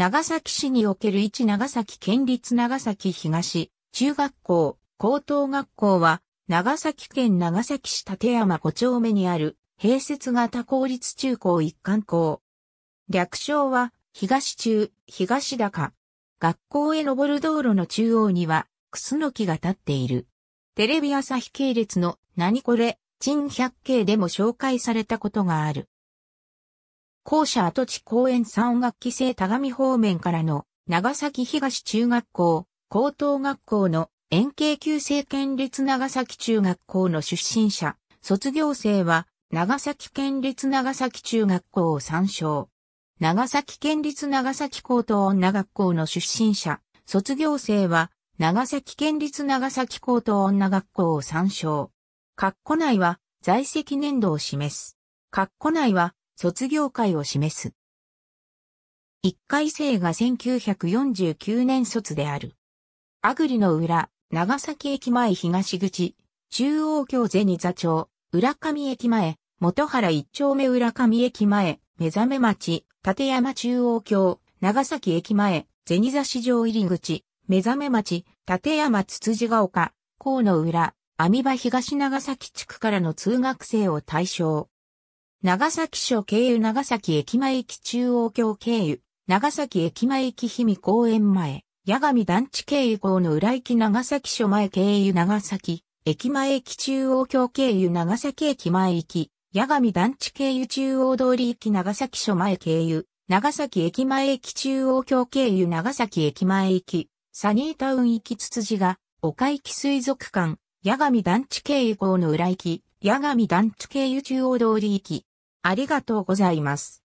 長崎市における一長崎県立長崎東、中学校、高等学校は、長崎県長崎市立山5丁目にある、併設型公立中高一貫校。略称は、東中、東高。学校へ登る道路の中央には、クスノキが立っている。テレビ朝日系列の、何これ、珍百景でも紹介されたことがある。校舎跡地公園3学期生田上方面からの長崎東中学校、高等学校の円形旧制県立長崎中学校の出身者、卒業生は長崎県立長崎中学校を参照。長崎県立長崎高等女学校の出身者、卒業生は長崎県立長崎高等女学校を参照。括弧内は在籍年度を示す。括弧内は卒業会を示す。一回生が1949年卒である。アグリの裏、長崎駅前東口、中央京銭座町、浦上駅前、元原一丁目浦上駅前、目覚め町、立山中央京、長崎駅前、銭座市場入り口、目覚め町、立山つつじが丘、河野浦、網場東長崎地区からの通学生を対象。長崎署経由長崎駅前駅中央橋経由、長崎駅前駅氷見公園前、八神団地経由港の裏駅長崎署前経由長崎、駅前駅中央橋経由長崎駅前行き、八神団地経由中央通り行き長崎署前経由、長崎駅前駅中央橋経由長崎駅前行き、サニータウン行きつつじが、岡行き水族館、八神団地経由港の裏行き、八神団地経由中央通り行き、ありがとうございます。